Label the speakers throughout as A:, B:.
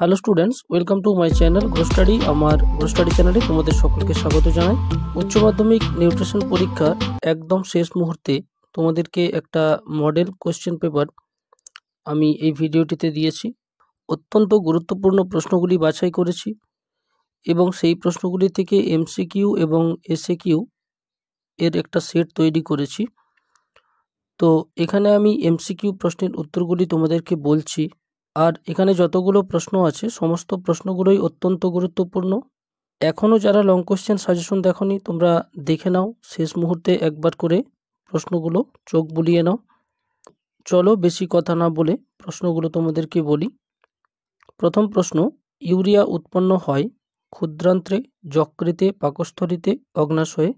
A: Hello students welcome to my channel Grow Study আমার Grow Study চ্যানেলে তোমাদের সকলকে স্বাগত জানাই উচ্চ মাধ্যমিক নিউট্রিশন পরীক্ষার একদম শেষ মুহূর্তে তোমাদেরকে একটা মডেল কোশ্চেন পেপার আমি এই ভিডিওটিতে দিয়েছি অত্যন্ত গুরুত্বপূর্ণ প্রশ্নগুলি বাছাই করেছি এবং সেই প্রশ্নগুলি থেকে এমসিকিউ এবং কিউ এর একটা সেট তৈরি করেছি তো এখানে আমি এমসিকিউ প্রশ্নের উত্তরগুলি তোমাদেরকে বলছি আর এখানে যতগুলো প্রশ্ন আছে সমস্ত প্রশ্নগুলোই অত্যন্ত গুরুত্বপূর্ণ এখনও যারা লং কোশ্চেন সাজেশন দেখনি তোমরা দেখে নাও শেষ মুহূর্তে একবার করে প্রশ্নগুলো চোখ বুলিয়ে নাও চলো বেশি কথা না বলে প্রশ্নগুলো তোমাদেরকে বলি প্রথম প্রশ্ন ইউরিয়া উৎপন্ন হয় ক্ষুদ্রান্ত্রে যকৃতে পাকস্থলিতে অগ্নাশয়ে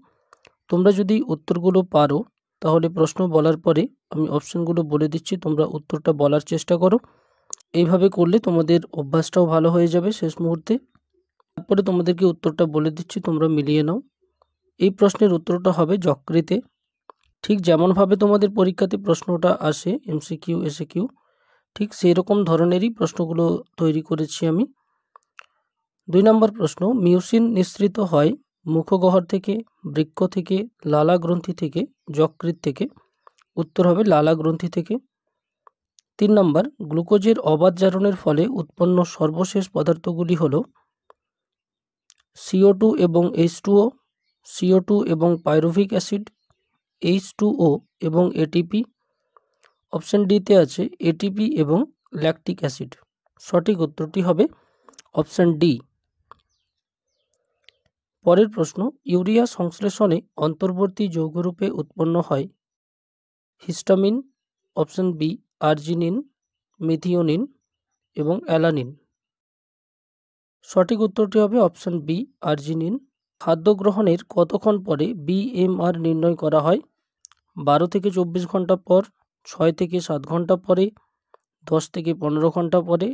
A: তোমরা যদি উত্তরগুলো পারো তাহলে প্রশ্ন বলার পরে আমি অপশানগুলো বলে দিচ্ছি তোমরা উত্তরটা বলার চেষ্টা করো এইভাবে করলে তোমাদের অভ্যাসটাও ভালো হয়ে যাবে শেষ মুহূর্তে তারপরে তোমাদেরকে উত্তরটা বলে দিচ্ছি তোমরা মিলিয়ে নাও এই প্রশ্নের উত্তরটা হবে যকৃতে ঠিক যেমনভাবে তোমাদের পরীক্ষাতে প্রশ্নটা আসে এমসিকিউ এসে কিউ ঠিক সেই রকম ধরনেরই প্রশ্নগুলো তৈরি করেছি আমি দুই নম্বর প্রশ্ন মিউসিন নিঃসৃত হয় মুখগহর থেকে বৃক্ষ থেকে লালা গ্রন্থি থেকে যকৃত থেকে উত্তর হবে লালা গ্রন্থি থেকে তিন নম্বর গ্লুকোজের অবাধ জারণের ফলে উৎপন্ন সর্বশেষ পদার্থগুলি হল সিও টু এবং এইচ টুও সিও টু এবং পাইরোভিক অ্যাসিড এইচ ও এবং এটিপি অপশান ডিতে আছে এটিপি এবং ল্যাকটিক অ্যাসিড সঠিক উত্তরটি হবে অপশান ডি পরের প্রশ্ন ইউরিয়া সংশ্লেষণে অন্তর্বর্তী যৌগরূপে উৎপন্ন হয় histamine option B arginine methionine এবং অ্যালানিন সঠিক উত্তরটি হবে অপশন বি আর্জিনিন খাদ্য গ্রহণের কতক্ষণ পরে বিএমআর নির্ণয় করা হয় বারো থেকে চব্বিশ ঘন্টা পর ছয় থেকে সাত ঘন্টা পরে দশ থেকে পনেরো ঘন্টা পরে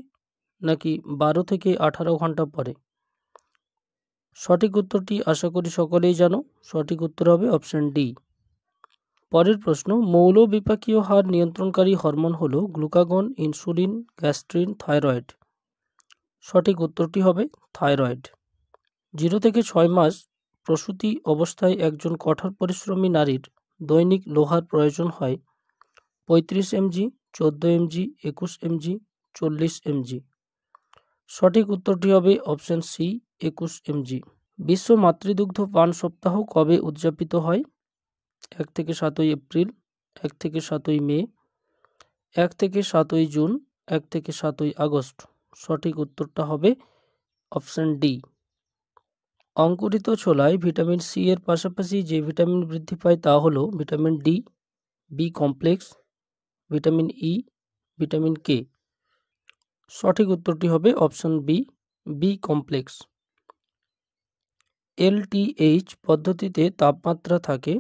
A: নাকি বারো থেকে আঠারো ঘন্টা পরে সঠিক উত্তরটি আশা করি সকলেই জানো সঠিক উত্তর হবে অপশান ডি পরের প্রশ্ন মৌল বিপাকীয় হার নিয়ন্ত্রণকারী হরমোন হল গ্লুকাগন ইনসুলিন গ্যাস্ট্রিন থাইরয়েড সঠিক উত্তরটি হবে থাইরয়েড জিরো থেকে ছয় মাস প্রসূতি অবস্থায় একজন কঠোর পরিশ্রমী নারীর দৈনিক লোহার প্রয়োজন হয় পঁয়ত্রিশ এমজি চোদ্দো এমজি একুশ এমজি চল্লিশ এমজি সঠিক উত্তরটি হবে অপশান সি একুশ এমজি বিশ্ব মাতৃদুগ্ধ পান সপ্তাহ কবে উদযাপিত হয় এক থেকে সাতই এপ্রিল এক থেকে সাতই মে এক থেকে সাতই জুন এক থেকে সাতই আগস্ট সঠিক উত্তরটা হবে অপশান ডি অঙ্কুরিত ছোলায় ভিটামিন সি এর পাশাপাশি যে ভিটামিন বৃদ্ধি পায় তা হল vitamin D B complex vitamin E vitamin K সঠিক উত্তরটি হবে option B B complex LTH পদ্ধতিতে তাপমাত্রা থাকে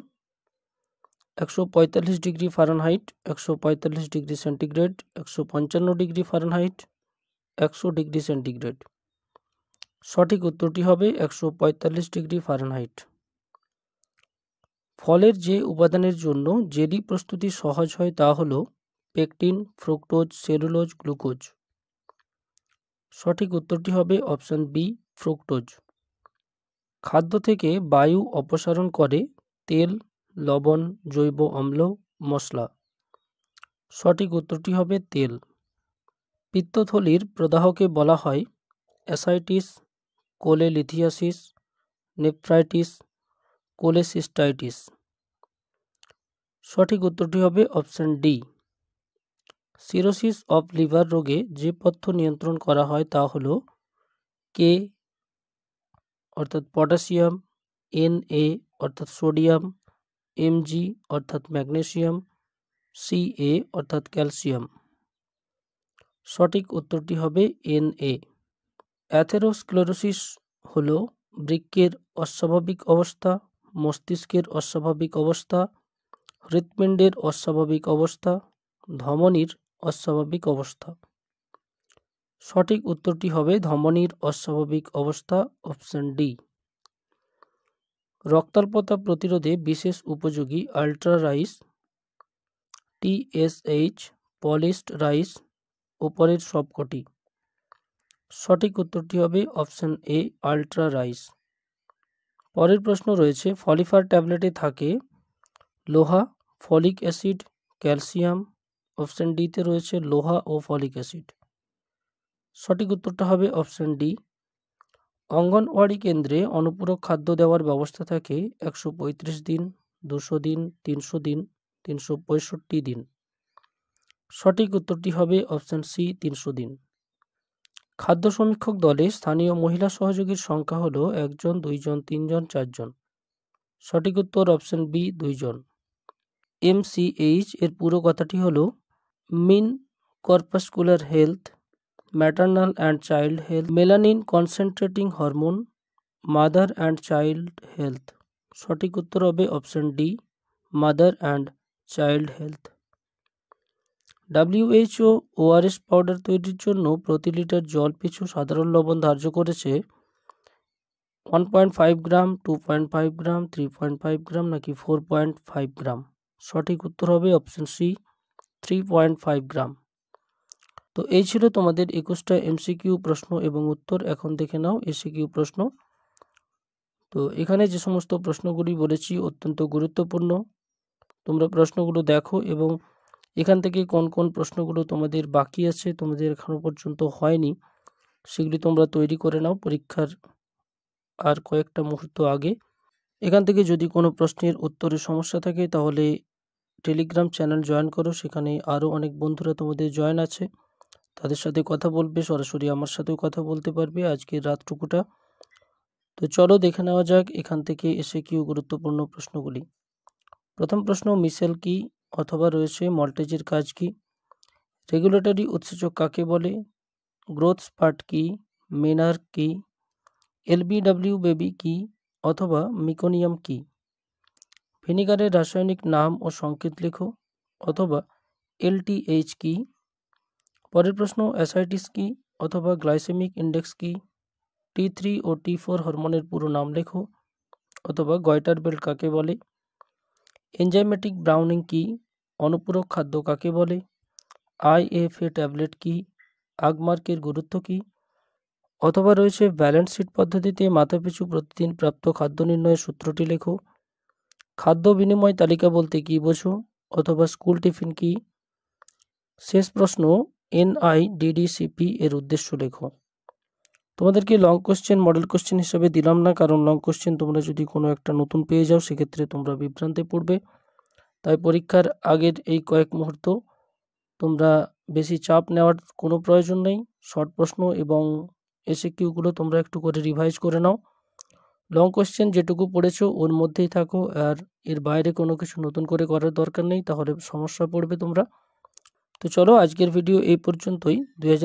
A: একশো পঁয়তাল্লিশ ডিগ্রি ফারেনহাইট একশো পঁয়তাল্লিশ ডিগ্রি সেন্টিগ্রেড একশো পঞ্চান্ন ডিগ্রি ফারেনহাইট একশো ডিগ্রি সেন্টিগ্রেড সঠিক উত্তরটি হবে একশো পঁয়তাল্লিশ ডিগ্রি ফারেনহাইট ফলের যে উপাদানের জন্য জেলি প্রস্তুতি সহজ হয় তা হল পেকটিন ফ্রুক্টোজ সেলুলোজ গ্লুকোজ সঠিক উত্তরটি হবে অপশন বি ফ্রুক্টোজ খাদ্য থেকে বায়ু অপসারণ করে তেল লবণ জৈব अम्ल মশলা সঠিক উত্তরটি হবে তেল পিত্তথলির প্রদাহকে বলা হয় সাইটিস কোলেলিথিয়াসিস নেফ্রাইটিস কোলেসিস্টাইটিস সঠিক উত্তরটি হবে option D cirrhosis of liver রোগে যে পত্ত্ব নিয়ন্ত্রণ করা হয় তা হলো কে অর্থাৎ পটাশিয়াম Na অর্থাৎ সোডিয়াম mg अर्थात मैग्नीशियम ca अर्थात कैल्शियम সঠিক উত্তরটি হবে na Atherosclerosis হলো বৃক্কের অস্বাভাবিক অবস্থা মস্তিষ্কের অস্বাভাবিক অবস্থা হৃদপিণ্ডের অস্বাভাবিক অবস্থা ধমনীর অস্বাভাবিক অবস্থা সঠিক উত্তরটি হবে ধমনীর অস্বাভাবিক অবস্থা অপশন d রক্তাল্পতা প্রতিরোধে বিশেষ উপযোগী ultra rice TSH polished rice উপরের সবকটি সঠিক উত্তরটি হবে অপশন এ আল্ট্রা রাইস পরের প্রশ্ন রয়েছে ফলিফার ট্যাবলেটে থাকে লোহা ফলিক অ্যাসিড ক্যালসিয়াম অপশন ডিতে রয়েছে লোহা ও ফলিক অ্যাসিড সঠিক উত্তরটা হবে অপশন ডি অঙ্গনওয়াড়ি কেন্দ্রে অনুপূরক খাদ্য দেওয়ার ব্যবস্থা থাকে একশো পঁয়ত্রিশ দিন দুশো দিন তিনশো দিন তিনশো পঁয়ষট্টি দিন সঠিক উত্তরটি হবে অপশান সি তিনশো দিন খাদ্য সমীক্ষক দলে স্থানীয় মহিলা সহযোগীর সংখ্যা হল একজন দুইজন তিনজন চারজন সঠিক উত্তর অপশান বি দুইজন এমসিএইচ এর পুরো কথাটি হল mean corpuscular health maternal and child health, melanin concentrating hormone, mother and child health. সঠিক উত্তর হবে option D mother and child health WHO ORS powder তৈরির জন্য প্রতি লিটার জল পিছু সাধারণ লবণ ধার্য করেছে one point five gram two point five gram three point five gram নাকি ফোর পয়েন্ট ফাইভ গ্রাম সঠিক উত্তর হবে option C three point five gram তো এই ছিল তোমাদের একুশটা এমসিকিউ প্রশ্ন এবং উত্তর এখন দেখে নাও এসিকিউ প্রশ্ন তো এখানে যে সমস্ত প্রশ্নগুলি বলেছি অত্যন্ত গুরুত্বপূর্ণ তোমরা প্রশ্নগুলো দেখো এবং এখান থেকে কোন কোন প্রশ্নগুলো তোমাদের বাকি আছে তোমাদের এখনও পর্যন্ত হয়নি সেগুলি তোমরা তৈরি করে নাও পরীক্ষার আর কয়েকটা মুহূর্ত আগে এখান থেকে যদি কোনো প্রশ্নের উত্তরে সমস্যা থাকে তাহলে টেলিগ্রাম চ্যানেল জয়েন করো সেখানে আরও অনেক বন্ধুরা তোমাদের জয়েন আছে তাদের সাথে কথা বলবে সরাসরি আমার সাথেও কথা বলতে পারবে আজকে রাতটুকুটা তো চলো দেখে নেওয়া যাক এখান থেকে এসে কিউ গুরুত্বপূর্ণ প্রশ্নগুলি প্রথম প্রশ্ন মিসেল কি অথবা রয়েছে মল্টেজের কাজ কি রেগুলেটরি উৎসেচক কাকে বলে গ্রোথ স্পার্ট কি মেনার কি এলবিডাব্লিউ বেবি কি অথবা মিকোনিয়াম কি ভিনিগারের রাসায়নিক নাম ও সংকেত লেখো অথবা এলটিএইচ কি পরের প্রশ্ন অ্যাসাইটিস কি অথবা গ্লাইসেমিক ইন্ডেক্স কি টি থ্রি ও টি ফোর হরমোনের পুরো নাম লেখো অথবা গয়টার বেল্ট কাকে বলে এনজাইমেটিক ব্রাউনিং কি অনুপূরক খাদ্য কাকে বলে আইএফএ ট্যাবলেট কি আগমার্কের গুরুত্ব কি অথবা রয়েছে ব্যালেন্স শিট পদ্ধতিতে মাথাপিছু প্রতিদিন প্রাপ্ত খাদ্য নির্ণয়ের সূত্রটি লেখো খাদ্য বিনিময় তালিকা বলতে কি বোঝো অথবা স্কুল টিফিন কি শেষ প্রশ্ন এনআইডিডিসিপি এর উদ্দেশ্য লেখো তোমাদেরকে লং কোশ্চেন মডেল কোশ্চেন হিসেবে দিলাম না কারণ লং কোশ্চেন তোমরা যদি কোনো একটা নতুন পেয়ে যাও সেক্ষেত্রে তোমরা বিভ্রান্তে পড়বে তাই পরীক্ষার আগের এই কয়েক মুহূর্ত তোমরা বেশি চাপ নেওয়ার কোনো প্রয়োজন নেই শর্ট প্রশ্ন এবং এসে কিউগুলো তোমরা একটু করে রিভাইজ করে নাও লং কোশ্চেন যেটুকু পড়েছো ওর মধ্যেই থাকো আর এর বাইরে কোনো কিছু নতুন করে করার দরকার নেই তাহলে সমস্যা পড়বে তোমরা তো চলো আজকের ভিডিও এই পর্যন্তই দুই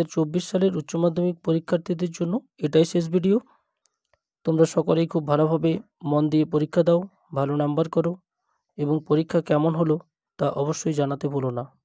A: সালের উচ্চ মাধ্যমিক পরীক্ষার্থীদের জন্য এটাই শেষ ভিডিও তোমরা সকলেই খুব ভালোভাবে মন দিয়ে পরীক্ষা দাও ভালো নাম্বার করো এবং পরীক্ষা কেমন হলো তা অবশ্যই জানাতে ভুলো না